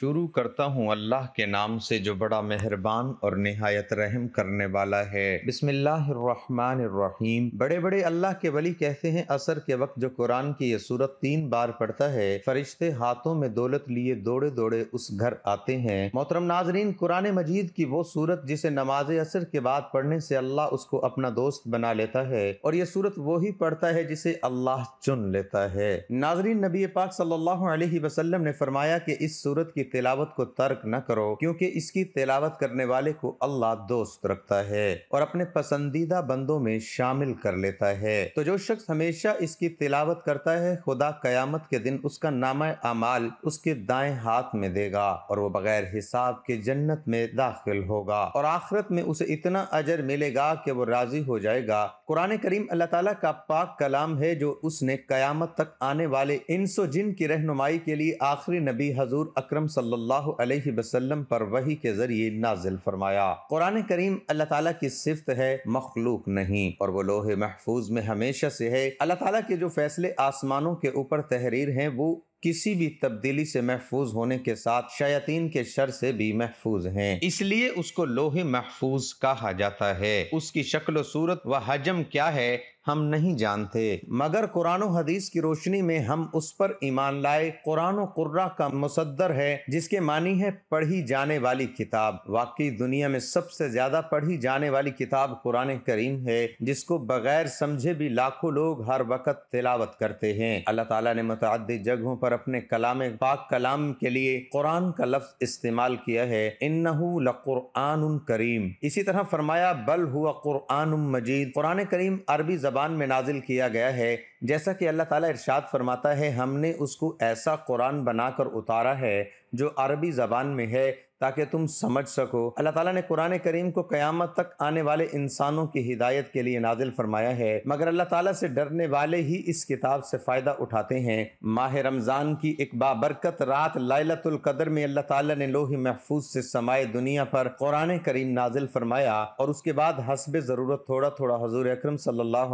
शुरू करता हूँ अल्लाह के नाम से जो बड़ा मेहरबान और नहायत रहम करने वाला है बिस्मिल्लाहमानीम बड़े बड़े अल्लाह के वली कहते हैं असर के वक्त जो कुरान की ये सूरत तीन बार पढ़ता है फरिश्ते हाथों में दौलत लिए दौड़े दौड़े उस घर आते हैं मोहतरम नाजरीन कुरान मजीद की वो सूरत जिसे नमाज असर के बाद पढ़ने से अल्लाह उसको अपना दोस्त बना लेता है और ये सूरत वो ही पढ़ता है जिसे अल्लाह चुन लेता है नाजरीन नबी पाक सल्लल्लाहु अलैहि वसल्लम ने फरमाया कि इस सूरत की तिलावत को तर्क न करो क्योंकि इसकी तिलावत करने वाले को अल्लाह दोस्त रखता है और अपने पसंदीदा बंदों में शामिल कर लेता है तो जो शख्स हमेशा इसकी तिलावत करता है खुदा कयामत के दिन उसका नामा अमाल उसके दाएं हाथ में देगा और वो बगैर हिसाब के जन्नत में दाखिल होगा और आखिरत में उसे इतना अजर मिलेगा कि वो राजी हो जाएगा कुरान करीम अल्लाह ताला का पाक कलाम है जो उसने कयामत तक आने वाले इन सो जिन की रहनुमाई के लिए आखिरी नबी हजूर अक्रम सल्लल्लाहु अलैहि वसल्लम पर वही के जरिए नाजिल फरमाया कुरान करीम अल्लाह ताला की सिफत है मखलूक नहीं और वो लोहे महफूज में हमेशा से है अल्लाह ताला के जो फैसले आसमानों के ऊपर तहरीर हैं वो किसी भी तब्दीली से महफूज होने के साथ शयातीन के शर से भी महफूज हैं इसलिए उसको लोहे महफूज कहा जाता है उसकी शक्ल सूरत व हजम क्या है हम नहीं जानते मगर कुरान हदीस की रोशनी में हम उस पर ईमान लाए कुरान कुर्रा का मुसद्दर है जिसके मानी है पढ़ी जाने वाली किताब वाकई दुनिया में सबसे ज्यादा पढ़ी जाने वाली किताब कुरान करीम है जिसको बगैर समझे भी लाखों लोग हर वक्त तिलावत करते हैं अल्लाह ताला ने मुतद जगहों पर अपने कलाम पाक कलाम के लिए कुरान का लफ्ज इस्तेमाल किया है इन्नहुलकुरान करीम इसी तरह फरमाया बल हुआ कुरआन मजीद कुरान करीम अरबी ज़बान में नाजिल किया गया है जैसा कि अल्लाह ताला इरशाद फरमाता है हमने उसको ऐसा कुरान बनाकर उतारा है जो अरबी ज़बान में है ताकि तुम समझ सको अल्लाह ताला ने कुरान करीम को क़यामत तक आने वाले इंसानों की हिदायत के लिए नाजिल फरमाया है मगर अल्लाह ताला से डरने वाले ही इस किताब से फ़ायदा उठाते हैं माह रमज़ान की एक बाबरकत रात लालतुल कदर में अल्लाह ताला ने लोहे महफूज से समाये दुनिया पर कुरान करीम नाजिल फरमाया और उसके बाद हसब ज़रूरत थोड़ा थोड़ा हजूर अक्रम सल्ला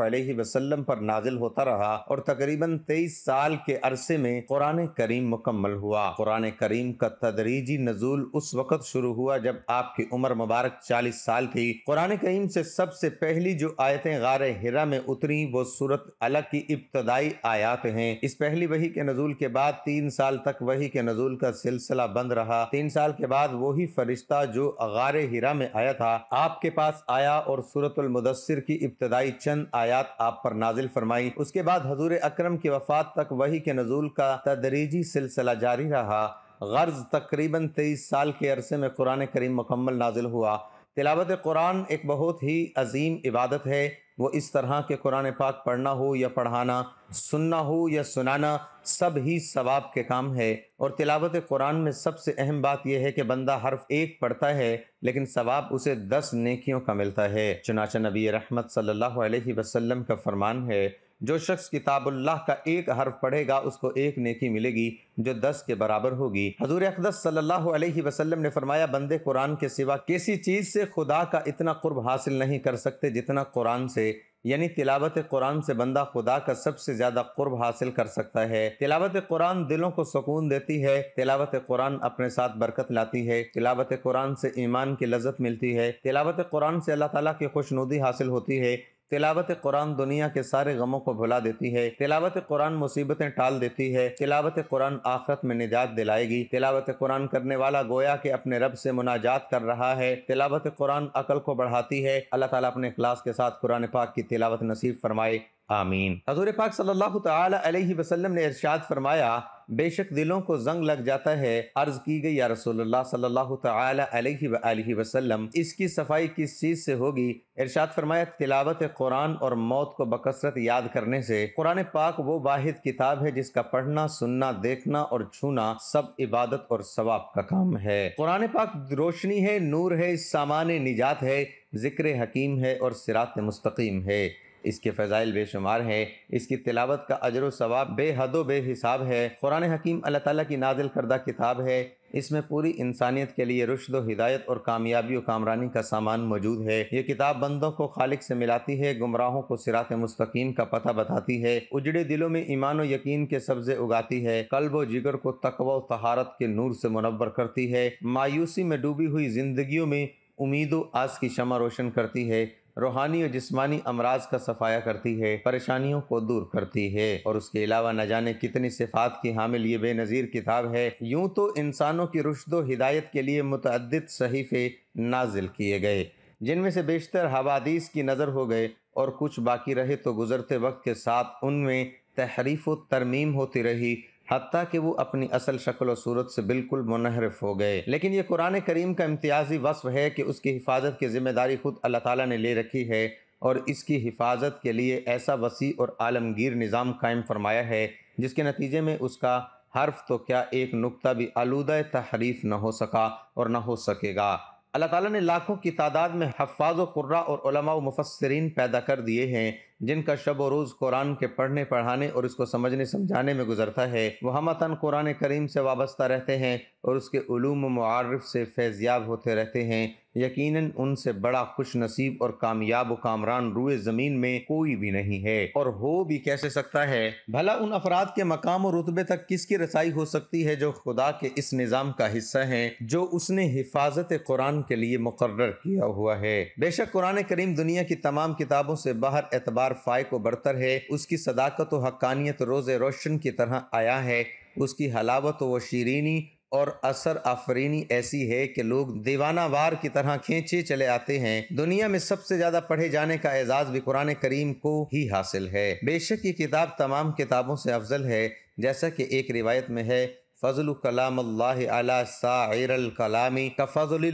वसलम पर नाजिल होता रहा और तकरीबन तेईस साल के अरसे में कुरान करीम मुकम्मल हुआ कुरान करीम का तदरीजी नजूल उस वक़्त शुरू हुआ जब आपकी उम्र मुबारक चालीस साल थी कुरान करीम से सबसे पहली जो आयतें गार हिरा में उतरी वो सूरत अलग की इब्तदाई आयात हैं इस पहली वही के नजूल के बाद तीन साल तक वही के नजूल का सिलसिला बंद रहा तीन साल के बाद वही फरिश्ता जो गार हिरा में आया था आपके पास आया और सूरतुल की इब्तदाई चंद आयात आप पर नाजिल फरमाई उसके बाद हजूर अक्रम की वफात तक वही के नजूल का तदरीजी सिलसिला जारी रहा गर्ज़ तकरीबन तेईस साल के अरसे में कुरान करीम मुकम्मल नाजिल हुआ तिलावत कुरान एक बहुत ही अजीम इबादत है वो इस तरह के कुरान पाक पढ़ना हो या पढ़ाना सुनना हो या सुनाना सब ही सवाब के काम है और तिलावत कुरान में सबसे अहम बात यह है कि बंदा हर्फ एक पढ़ता है लेकिन सवाब उसे दस नेकियों का मिलता है चुनाचा नबी रहमत सल्लल्लाहु अलैहि वसल्लम का फरमान है जो शख्स किताबुल्लाह का एक हर्फ पढ़ेगा उसको एक नेकी मिलेगी जो दस के बराबर होगी हजूर अकदस सल्लल्लाहु अलैहि वसल्लम ने फरमाया बंदे कुरान के सिवा किसी चीज़ से खुदा का इतना कुर्ब हासिल नहीं कर सकते जितना कुरान से यानी तिलावत कुरान से बंदा खुदा का सबसे ज़्यादा कुर्ब हासिल कर सकता है तिलावत कुरान दिलों को सुकून देती है तिलावत कुरान अपने साथ बरकत लाती है तिलावत कुरान से ईमान की लजत मिलती है तिलावत कुरान से अल्लाह ताला की खुशनुदी हासिल होती है तिलावत कुरान दुनिया के सारे गमों को भुला देती है तिलावत कुरान मुसीबतें टाल देती है तिलावत कुरान आखरत में निजात दिलाएगी तिलावत कुरान करने वाला गोया के अपने रब से मुनाजात कर रहा है तिलावत कुरान अकल को बढ़ाती है अल्लाह ताला अपने क्लास के साथ कुरान पाक की तिलावत नसीब फरमाए आमीन हजूर पाक सल्लल्लाहु अलैहि वसल्लम ने इरशाद फरमाया बेशक दिलों को जंग लग जाता है अर्ज की गई या रसोल्ला सल्लल्लाहु इसकी सफाई किस चीज़ से होगी इरशाद फरमाया तिलावत कुरान और मौत को बकसरत याद करने से कुरान पाक वो वाहिद किताब है जिसका पढ़ना सुनना देखना और छूना सब इबादत और सवाब का काम है कुरान पाक रोशनी है नूर है सामान निजात है जिक्र हकीम है और सिरात मुस्तकीम है इसके फ़जाइल बेशुमार हैं इसकी तिलावत का अजर सवाब बेहद बेहिसाब है कुरान हकीम अल्लाह ताला की नाजिल करदा किताब है इसमें पूरी इंसानियत के लिए रुशद हिदायत और कामयाबी कामरानी का सामान मौजूद है ये किताब बंदों को खालिक से मिलाती है गुमराहों को सिरात मुस्तकीम का पता बताती है उजड़े दिलों में ईमान यकीन के सब्जे उगाती है कल्ब व जिगर को तकवा तहारत के नूर से मुनवर करती है मायूसी में डूबी हुई जिंदगियों में उम्मीदों आस की शमा रोशन करती है रूहानी और जिस्मानी अमराज का सफाया करती है परेशानियों को दूर करती है और उसके अलावा न जाने कितनी सिफात की हामिल ये बेनज़ीर किताब है यूं तो इंसानों की रुशद हिदायत के लिए मुतद सहीफ़े नाजिल किए गए जिनमें से बेशतर हवादीस की नज़र हो गए और कुछ बाकी रहे तो गुजरते वक्त के साथ उनमें तहरीफ व तरमीम होती रही हती कि वो अपनी असल शक्ल और सूरत से बिल्कुल मुनहरफ हो गए लेकिन ये कुरान करीम का इम्तियाजी वसफ़ है कि उसकी हिफाजत की जिम्मेदारी खुद अल्लाह ताली ने ले रखी है और इसकी हिफाजत के लिए ऐसा वसी और आलमगीर निज़ाम कायम फरमाया है जिसके नतीजे में उसका हर्फ तो क्या एक नुकता भी आलूद तहरीफ न हो सका और न हो सकेगा अल्लाह ताला ने लाखों की तादाद में हफाज कुर्रा और मुफसरीन पैदा कर दिए हैं जिनका शब व रोज़ कुरान के पढ़ने पढ़ाने और इसको समझने समझाने में गुजरता है वह मतन कुरान करीम से वाबस्ता रहते हैं और उसके ूम मारफ से फैज़याब होते रहते हैं यकीनन उनसे बड़ा खुश नसीब और कामयाब कामरान रुए ज़मीन में कोई भी नहीं है और हो भी कैसे सकता है भला उन अफराद के मकाम और रुतबे तक किसकी रसाई हो सकती है जो खुदा के इस निज़ाम का हिस्सा है जो उसने हिफाजत कुरान के लिए मुकर किया हुआ है बेशक कुरान करीम दुनिया की तमाम किताबों से बाहर एतबार फाय को बरतर है उसकी सदाकत व हक्कानियत रोज़ रोशन की तरह आया है उसकी हलावत व शीरीनी और असर आफरीनी ऐसी है कि लोग दीवाना वार की तरह खींचे चले आते हैं दुनिया में सबसे ज्यादा पढ़े जाने का एजाज भी कुरान करीम को ही हासिल है बेशक ये किताब तमाम किताबों से अफजल है जैसा कि एक रिवायत में है फजल कलाम अल्लाह अला सा कलामी का फजल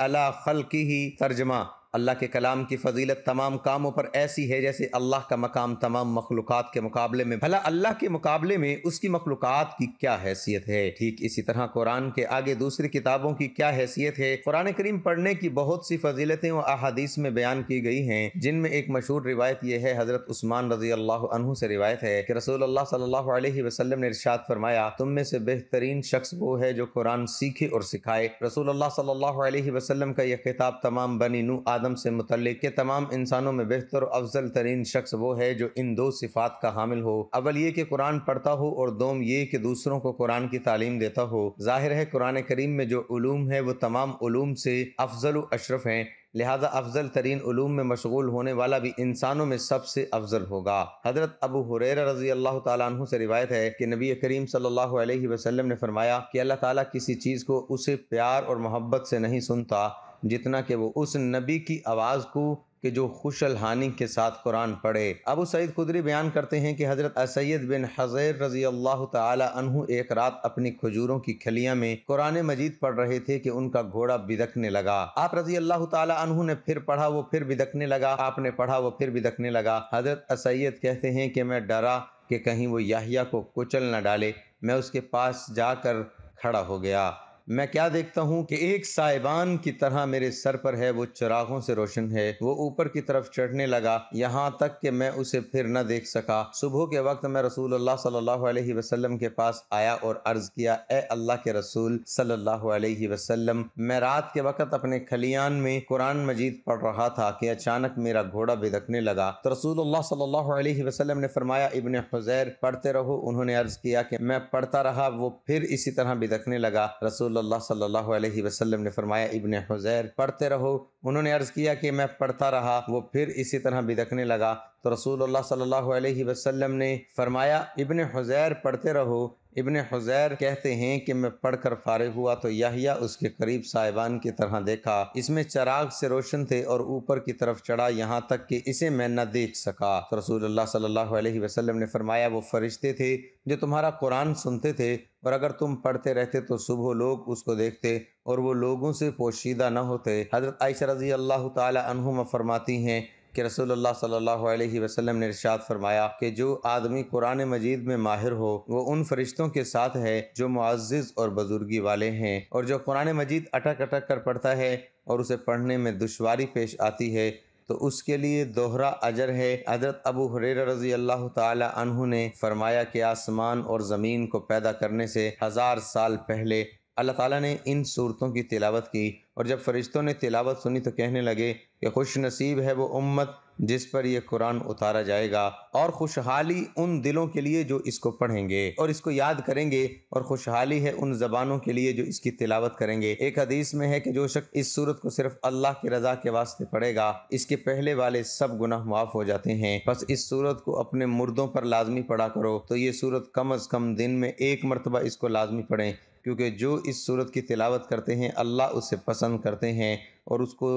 अला खल की ही तर्जमा अल्लाह के कलाम की फजीलत तमाम कामों पर ऐसी है जैसे अल्लाह का मकाम तमाम मखलूक के मुकाबले में भला अल्लाह के मुकाबले में उसकी मखलूक की क्या हैसियत है ठीक इसी तरह कुरान के आगे दूसरी किताबों की क्या हैसियत है कुरान करीम पढ़ने की बहुत सी फजीलतें और अहादीस में बयान की गई हैं जिनमें एक मशहूर रिवायत यह है हजरत उस्मान रजी अल्लाह से रिवायत है कि रसूल अल्लाह सल्लल्लाहु अलैहि वसल्लम ने इरशाद फरमाया तुम में से बेहतरीन शख्स वो है जो कुरान सीखे और सिखाए रसूल अल्लाह सल्लल्लाहु अलैहि वसल्लम का यह खिताब तमाम बनी नू आदि आदम से मुतल के तमाम इंसानों में बेहतर अफजल तरीन शख्स वो है जो इन दो सिफात का हामिल हो अवल ये कि कुरान पढ़ता हो और दोम ये कि दूसरों को कुरान की तालीम देता हो जाहिर है कुरान करीम में जो ूम है वो तमाम ूम से अफजल अशरफ हैं लिहाजा अफजल तरीन ूम में मशगूल होने वाला भी इंसानों में सबसे अफजल होगा हजरत अबू हुरर रजी अल्लाह तु से रिवायत है कि नबी करीम सल्लल्लाहु अलैहि वसल्लम ने फरमाया कि अल्लाह ताला किसी चीज़ को उसे प्यार और मोहब्बत से नहीं सुनता जितना कि वो उस नबी की आवाज़ को कि जो खुशल हानि के साथ कुरान पढ़े अबू सईद खुदरी बयान करते हैं कि हज़रत असैद बिन हज़ैर रज़ी अल्लाह तहु एक रात अपनी खजूरों की खलिया में कुरान मजीद पढ़ रहे थे कि उनका घोड़ा बिदकने लगा आप रज़ी अल्लाह तहु ने फिर पढ़ा वो फिर बिदकने लगा आपने पढ़ा वो फिर बिदकने लगा हज़रत असैद कहते हैं कि मैं डरा कि कहीं वो याहिया को कुचल न डाले मैं उसके पास जाकर खड़ा हो गया मैं क्या देखता हूँ कि एक साहिबान की तरह मेरे सर पर है वो चिरागों से रोशन है वो ऊपर की तरफ चढ़ने लगा यहाँ तक कि मैं उसे फिर न देख सका सुबह के वक्त मैं रसूल अल्लाह सल्लल्लाहु अलैहि वसल्लम के पास आया और अर्ज किया ए अल्लाह के रसूल सल्लल्लाहु अलैहि वसल्लम मैं रात के वक्त अपने खलियान में कुरान मजीद पढ़ रहा था कि अचानक मेरा घोड़ा बिदकने लगा तो रसूल सल्लल्लाहु अलैहि वसल्लम ने फरमाया इबन हुजैर पढ़ते रहो उन्होंने अर्ज किया कि मैं पढ़ता रहा वो फिर इसी तरह बिदकने लगा रसूल रसूलुल्लाह सल्लल्लाहु अलैहि वसल्लम ने फरमाया इबन हुजैर पढ़ते रहो उन्होंने अर्ज़ किया कि मैं पढ़ता रहा वो फिर इसी तरह बिदकने लगा तो रसूलुल्लाह सल्लल्लाहु अलैहि वसल्लम ने फरमाया इबन हुजैर पढ़ते रहो इबन हुजैर कहते हैं कि मैं पढ़कर फारिग हुआ तो यहिया उसके करीब साहिबान की तरह देखा इसमें चराग से रोशन थे और ऊपर की तरफ चढ़ा यहाँ तक कि इसे मैं न देख सका तो रसूल सल्लल्लाहु अलैहि वसल्लम ने फरमाया वो फरिश्ते थे जो तुम्हारा कुरान सुनते थे और अगर तुम पढ़ते रहते तो सुबह लोग उसको देखते और वो लोगों से पोशीदा न होते हजरत आयशा रजी अल्लाह तुमा फरमाती हैं कि रसोल्ला सल्लल्लाहु अलैहि वसल्लम ने इरशाद फरमाया कि जो आदमी कुरान मजीद में माहिर हो वो उन फरिश्तों के साथ है जो मुआज़ और बुजुर्गी वाले हैं और जो कुरान मजीद अटक अटक कर पढ़ता है और उसे पढ़ने में दुशारी पेश आती है तो उसके लिए दोहरा अजर है हजरत अबू हुरर रजी अल्लाह तहु ने फरमाया कि आसमान और ज़मीन को पैदा करने से हज़ार साल पहले अल्लाह ताला ने इन सूरतों की तिलावत की और जब फरिश्तों ने तिलावत सुनी तो कहने लगे कि खुश नसीब है वो उम्मत जिस पर यह कुरान उतारा जाएगा और खुशहाली उन दिलों के लिए जो इसको पढ़ेंगे और इसको याद करेंगे और खुशहाली है उन जबानों के लिए जो इसकी तिलावत करेंगे एक हदीस में है कि जो शख्स इस सूरत को सिर्फ अल्लाह की रजा के वास्ते पढ़ेगा इसके पहले वाले सब गुनाह माफ हो जाते हैं बस इस सूरत को अपने मुर्दों पर लाजमी पढ़ा करो तो ये सूरत कम अज कम दिन में एक मरतबा इसको लाजमी पढ़े क्योंकि जो इस सूरत की तिलावत करते हैं अल्लाह उसे पसंद करते हैं और उसको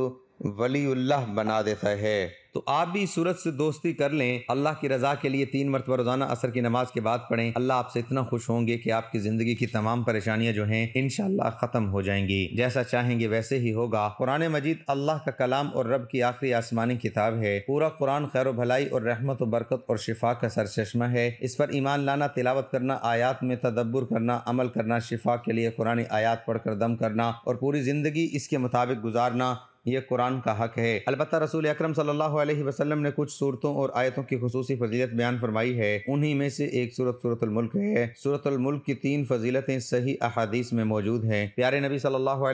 वलीउल्लाह बना देता है तो आप भी सूरत से दोस्ती कर लें अल्लाह की रजा के लिए तीन मरतबा रोजाना असर की नमाज के बाद पढ़ें अल्लाह आपसे इतना खुश होंगे कि आपकी जिंदगी की तमाम परेशानियां जो हैं इनशाला खत्म हो जाएंगी जैसा चाहेंगे वैसे ही होगा कुरान मजीद अल्लाह का कलाम और रब की आखिरी आसमानी किताब है पूरा कुरान खैर भलाई और रहमत व बरकत और शिफा का सरचमा है इस पर ईमान लाना तिलावत करना आयात में तदब्बर करना अमल करना शिफा के लिए कुरानी आयात पढ़कर दम करना और पूरी जिंदगी इसके मुताबिक गुजारना ये कुरान का हक है अलबत् रसूल अक्रम सल्लल्लाहु ने कुछ सूरतों और आयतों की खसूसी फजीलत बयान फरमाई है उन्हीं में से एक सूरत सूरतुल्मुल्क है सूरतुल्मुल्क की तीन फजीलतें सही अहादीस में मौजूद हैं प्यारे नबी सल्लल्लाहु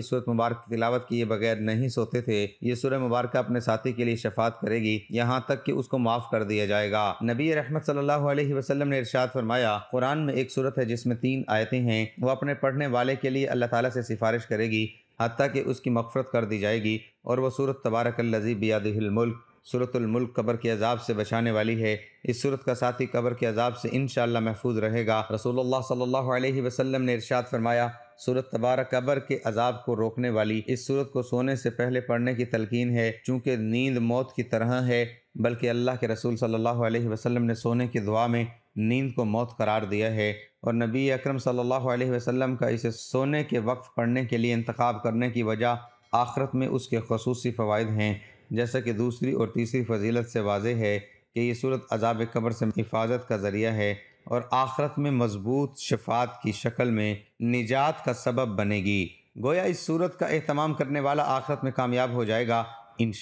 इस सूरत मुबारक की तिलावत किए बगैर नहीं सोते थे ये सूर मुबारक अपने साथी के लिए शफात करेगी यहाँ तक कि उसको माफ़ कर दिया जाएगा नबी रहमत सल्लाम ने इरशाद फरमाया कुरान में एक सूरत है जिसमें तीन आयतें हैं वो अपने पढ़ने वाले के लिए अल्लाह तला से सिफारिश करेगी हती कि उसकी मफ़रत कर दी जाएगी और वह सूरत तबारक लजी बियादिलमुल्क सूरतमल्क कबर के अजाब से बचाने वाली है इस सूरत का साथी कबर के अजाब से इन महफूज रहेगा रसूलुल्लाह सल्लल्लाहु अलैहि ने इरशाद फरमाया सूरत तबारा कबर के अजाब को रोकने वाली इस सूरत को सोने से पहले पढ़ने की तलकिन है चूँकि नींद मौत की तरह है बल्कि अल्लाह के रसूल सल्लल्लाहु अलैहि वसल्लम ने सोने की दुआ में नींद को मौत करार दिया है और नबी अकरम सल्लल्लाहु अलैहि वसल्लम का इसे सोने के वक्त पढ़ने के लिए इंतखब करने की वजह आखरत में उसके खसूस फ़वाद हैं जैसा कि दूसरी और तीसरी फजीलत से वाज है कि ये सूरत अजाब कब्र से हिफाजत का ज़रिया है और आखरत में मजबूत शफात की शक्ल में निजात का सबब बनेगी गोया इस सूरत का अहतमाम करने वाला आखरत में कामयाब हो जाएगा इन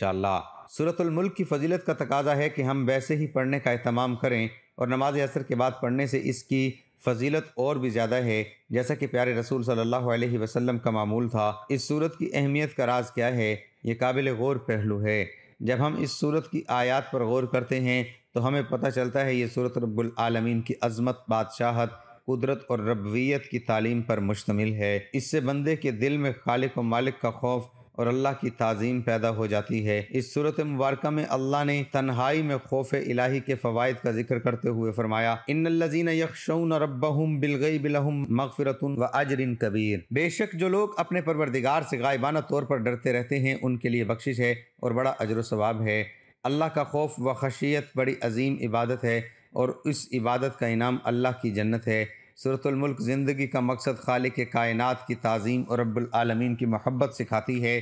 सूरतुल्मुल्क की फजीलत का तकाजा है कि हम वैसे ही पढ़ने का अहतमाम करें और नमाज असर के बाद पढ़ने से इसकी फजीलत और भी ज़्यादा है जैसा कि प्यारे रसूल सल्लल्लाहु अलैहि वसल्लम का मामूल था इस सूरत की अहमियत का राज क्या है ये काबिल गौर पहलू है जब हम इस सूरत की आयात पर गौर करते हैं तो हमें पता चलता है ये सूरत रब्बुल आलमीन की अजमत बादशाहत कुदरत और रबवियत की तालीम पर मुश्तमिल है इससे बंदे के दिल में खालिक व मालिक का खौफ और अल्लाह की ताज़ीम पैदा हो जाती है इस सूरत मुबारक में अल्लाह ने तन्हाई में खौफ इलाही के फ़वाद का जिक्र करते हुए फरमाया इन लजीन यकशन रबहम बिलगई बिलहम मगफरत व अजरिन कबीर बेशक जो लोग अपने परवरदिगार से गायबाना तौर पर डरते रहते हैं उनके लिए बख्शिश है और बड़ा अजर सवाब है अल्लाह का खौफ व खशियत बड़ी अजीम इबादत है और इस इबादत का इनाम अल्लाह की जन्नत है सूरतुल्मुल्क ज़िंदगी का मकसद खालिक कायनात की तज़ीम और रबालमीन की महब्बत सिखाती है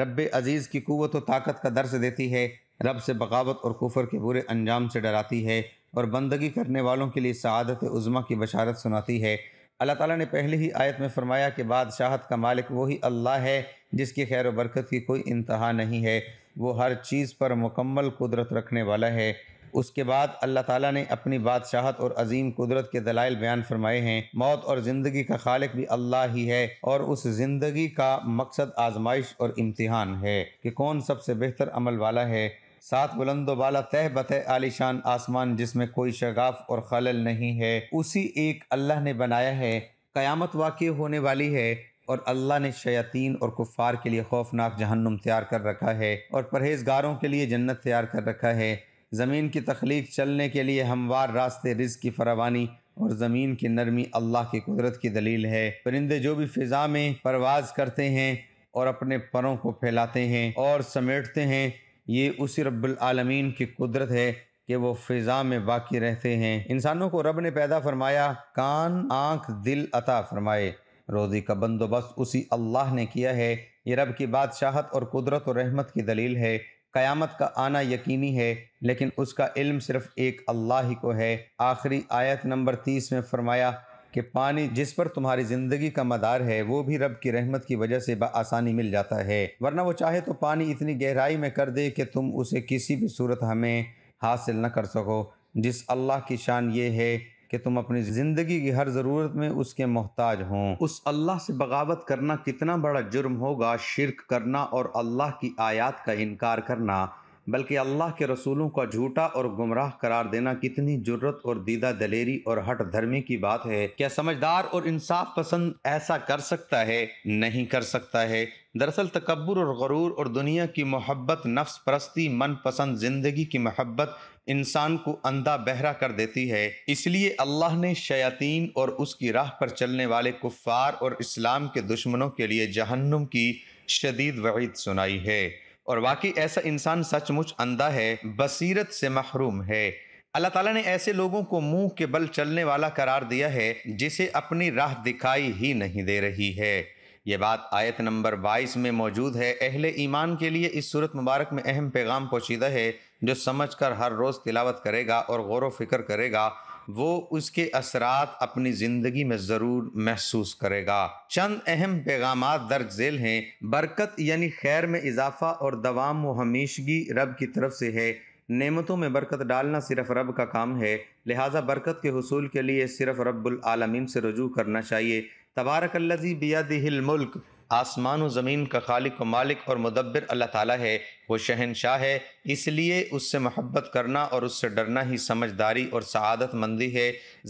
रब अज़ीज़ की क़वत व ताकत का दर्ज देती है रब से बगावत और कुफर के बुरे अंजाम से डराती है और बंदगी करने वालों के लिए सदत उज़मा की बशारत सुनाती है अल्लाह ताला ने पहले ही आयत में फरमाया कि बादशाहत का मालिक वही अल्लाह है जिसकी खैर बरकत की कोई इंतहा नहीं है वो हर चीज़ पर मुकम्मल कुदरत रखने वाला है उसके बाद अल्लाह ताला ने अपनी बादशाहत और अजीम कुदरत के दलाइल बयान फरमाए हैं मौत और ज़िंदगी का खालिक भी अल्लाह ही है और उस ज़िंदगी का मकसद आजमाइश और इम्तिहान है कि कौन सबसे बेहतर अमल वाला है साथ बुलंद वाला तह बत आलिशान आसमान जिसमें कोई शगाफ और खलल नहीं है उसी एक अल्लाह ने बनाया है क़यामत वाक़ होने वाली है और अल्लाह ने शयातीन और कुफ़ार के लिए खौफनाक जहन्नुम तैयार कर रखा है और परहेजगारों के लिए जन्नत तैयार कर रखा है ज़मीन की तख्लीक चलने के लिए हमवार रास्ते रिज की फरावानी और ज़मीन की नरमी अल्लाह की कुदरत की दलील है परिंदे जो भी फ़िज़ा में परवाज़ करते हैं और अपने परों को फैलाते हैं और समेटते हैं ये उसी रबालमीन की कुदरत है कि वो फ़िज़ा में बाकी रहते हैं इंसानों को रब ने पैदा फरमाया कान आँख दिल अता फरमाए रोज़ी का बंदोबस्त उसी अल्लाह ने किया है ये रब की बादशाहत और कुदरत और रहमत की दलील है क़यामत का आना यकीनी है लेकिन उसका इल्म सिर्फ एक अल्लाह ही को है आखिरी आयत नंबर तीस में फरमाया कि पानी जिस पर तुम्हारी ज़िंदगी का मदार है वो भी रब की रहमत की वजह से आसानी मिल जाता है वरना वो चाहे तो पानी इतनी गहराई में कर दे कि तुम उसे किसी भी सूरत हमें हासिल न कर सको जिस अल्लाह की शान ये है कि तुम अपनी ज़िंदगी की हर ज़रूरत में उसके मोहताज हों उस अल्लाह से बगावत करना कितना बड़ा जुर्म होगा शिरक करना और अल्लाह की आयात का इनकार करना बल्कि अल्लाह के रसूलों का झूठा और गुमराह करार देना कितनी जुर्रत और दीदा दलेरी और हट धर्मी की बात है क्या समझदार और इंसाफ पसंद ऐसा कर सकता है नहीं कर सकता है दरअसल तकबर और गरूर और दुनिया की मोहब्बत नफ्स परस्ती मन पसंद ज़िंदगी की मोहब्बत इंसान को अंधा बहरा कर देती है इसलिए अल्लाह ने शयातीन और उसकी राह पर चलने वाले कुफ़ार और इस्लाम के दुश्मनों के लिए जहन्नुम की शदीद वईद सुनाई है और वाकई ऐसा इंसान सचमुच अंधा है बसीरत से महरूम है अल्लाह ताला ने ऐसे लोगों को मुंह के बल चलने वाला करार दिया है जिसे अपनी राह दिखाई ही नहीं दे रही है ये बात आयत नंबर 22 में मौजूद है अहल ईमान के लिए इस सूरत मुबारक में अहम पैगाम पोशीदा है जो समझ कर हर रोज़ तिलावत करेगा और गौर फिक्र करेगा वो उसके असरात अपनी ज़िंदगी में ज़रूर महसूस करेगा चंद अहम पैगाम दर्ज झेल हैं बरकत यानी खैर में इजाफा और दवाम व हमेशगी रब की तरफ से है नेमतों में बरकत डालना सिर्फ रब का काम है लिहाजा बरकत के हसूल के लिए सिर्फ रब्बुल आलमीन से रजू करना चाहिए तबारकल्लजी दिल मुल्क आसमान व ज़मीन का खालिक व मालिक और मदब्बर अल्लाह ताला है वो शहनशाह है इसलिए उससे मोहब्बत करना और उससे डरना ही समझदारी और सआदत मंदी है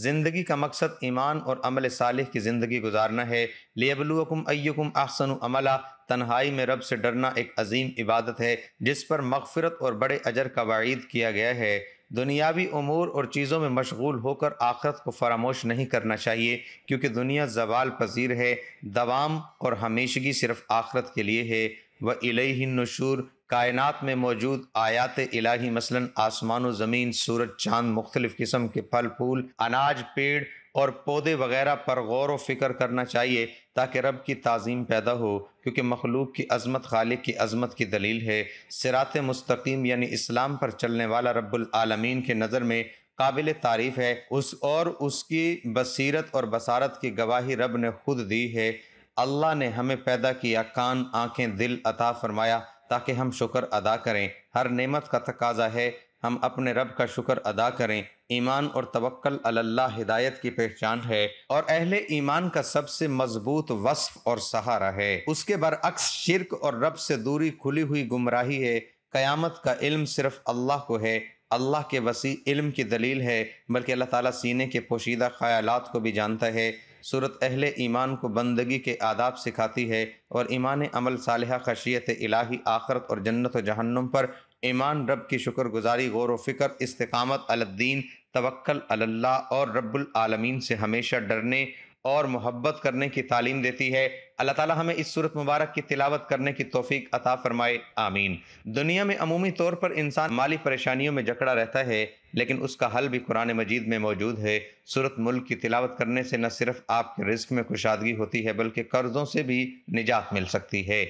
ज़िंदगी का मकसद ईमान और अमल सालिह की ज़िंदगी गुजारना है लेबलुकुम अयुकुम अहसन अमला तन्हाई में रब से डरना एक अजीम इबादत है जिस पर मगफ़रत और बड़े अजर का वायद किया गया है दुनियावी अमूर और चीज़ों में मशगूल होकर आखरत को फरामोश नहीं करना चाहिए क्योंकि दुनिया जवाल पजीर है दवाम और हमेशगी सिर्फ़ आखरत के लिए है व इलही नशूर कायनात में मौजूद आयात इलाही मसलन आसमान ज़मीन सूरज चांद मुख्तलिफ़ किस्म के फल फूल अनाज पेड़ और पौधे वगैरह पर गौर व फिक्र करना चाहिए ताकि रब की तज़ीम पैदा हो क्योंकि मखलूक की अजमत खालिक की अजमत की दलील है सिरात मुस्तकीम यानी इस्लाम पर चलने वाला रब्लमीन के नज़र में काबिल तारीफ़ है उस और उसकी बसीरत और बसारत की गवाही रब ने खुद दी है अल्लाह ने हमें पैदा किया कान आँखें दिल अता फरमाया ताकि हम शुक्र अदा करें हर नेमत का तकाजा है हम अपने रब का शुक्र अदा करें ईमान और तवक्ल अल्लाह हिदायत की पहचान है और अहले ईमान का सबसे मजबूत वस्फ और सहारा है उसके बरअक्स शिरक और रब से दूरी खुली हुई गुमराही है क़यामत का इल्म सिर्फ अल्लाह को है अल्लाह के वसी इल्म की दलील है बल्कि अल्लाह ताला सीने के पोशीदा ख्याल को भी जानता है सूरत अहले ईमान को बंदगी के आदाब सिखाती है और ईमान अमल सालह खशियत इलाही आखरत और जन्नत जहन्नम पर ईमान रब की शुक्रगुजारी गौर व इस्तकामत अलद्दीन तवक्ल अल्लाह और रब्बुल आलमीन से हमेशा डरने और मोहब्बत करने की तालीम देती है अल्लाह ताला हमें इस सूरत मुबारक की तिलावत करने की तोफ़ी अता फ़रमाए आमीन दुनिया में अमूमी तौर पर इंसान माली परेशानियों में जकड़ा रहता है लेकिन उसका हल भी कुरान मजीद में मौजूद है सूरत मुल्क की तिलावत करने से न सिर्फ आपके रिस्क में कुशादगी होती है बल्कि कर्ज़ों से भी निजात मिल सकती है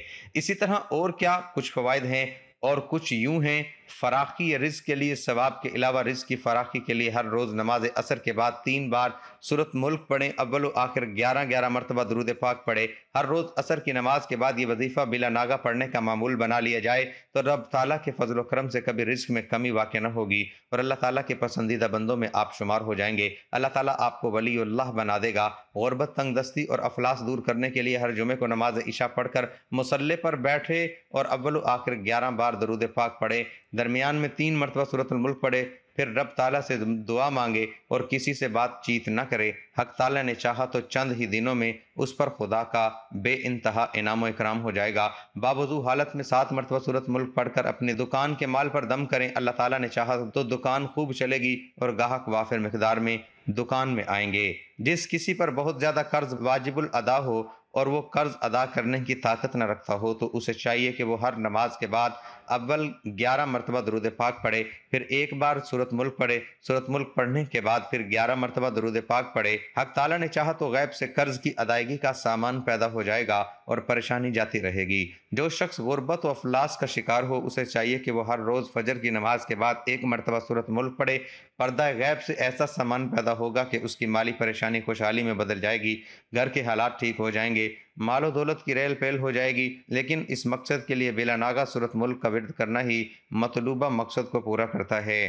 इसी तरह और क्या कुछ फ़वाद हैं और कुछ यूँ हैं फराखी या रिज के लिए सवाब के अलावा रिज की फराखी के लिए हर रोज़ नमाज असर के बाद तीन बार सूरत मुल्क पढ़े अव्वल आखिर ग्यारह ग्यारह मरतबा दरूद पाक पढ़े हर रोज़ असर की नमाज के बाद ये वजीफ़ा बिला नागा पढ़ने का मामूल बना लिया जाए तो रब ताला के फजल करम से कभी रिस्क में कमी वाक़ न होगी और अल्लाह ताला के पसंदीदा बंदों में आप शुमार हो जाएंगे अल्लाह ताला आपको वली अल्लाह बना देगा गौरबत तंग दस्ती और अफलास दूर करने के लिए हर जुमे को नमाज ईशा पढ़कर मुसल्ले पर बैठे और अव्वल आखिर ग्यारह बार दरूद पाक पढ़े दरमियान में तीन मरतबा मुल्क पढ़े फिर रब ताला से दुआ मांगे और किसी से बातचीत न करे हक ताला ने चाहा तो चंद ही दिनों में उस पर खुदा का बे इंतहा इनाम इकराम हो जाएगा बावजू हालत में सात मरतबा सूरत मुल्क पढ़कर अपने दुकान के माल पर दम करें अल्लाह ताला ने चाहा तो दुकान खूब चलेगी और गाहक वाफिर मकदार में दुकान में आएंगे जिस किसी पर बहुत ज़्यादा कर्ज वाजिबुल अदा हो और वो कर्ज़ अदा करने की ताकत न रखता हो तो उसे चाहिए कि वो हर नमाज के बाद अव्वल ग्यारह मरतबा दरुद पाक पढ़े फिर एक बार सूरत मुल्क पढ़े सूरत मुल्क पढ़ने के बाद फिर ग्यारह मरतबा दरुद पाक पढ़े हक ताला ने चाहा तो गैब से कर्ज की अदायगी का सामान पैदा हो जाएगा और परेशानी जाती रहेगी जो शख्स गुरबत व अफलास का शिकार हो उसे चाहिए कि वह हर रोज़ फजर की नमाज के बाद एक मरतबा सूरत मुल्क पढ़े पर्दा गैब से ऐसा सामान पैदा होगा कि उसकी माली परेशानी खुशहाली में बदल जाएगी घर के हालात ठीक हो जाएंगे मालो दौलत की रेल पेल हो जाएगी लेकिन इस मकसद के लिए बेलानागा सूरत मुल्क का विरद करना ही मतलूबा मकसद को पूरा करता है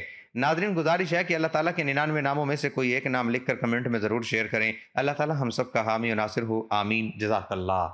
नादरीन गुजारिश है कि अल्लाह ताला के निन्यानवे नामों में से कोई एक नाम लिखकर कमेंट में ज़रूर शेयर करें अल्लाह ताला हम सब का हामी नासिर हो आमीन जजाकल्ला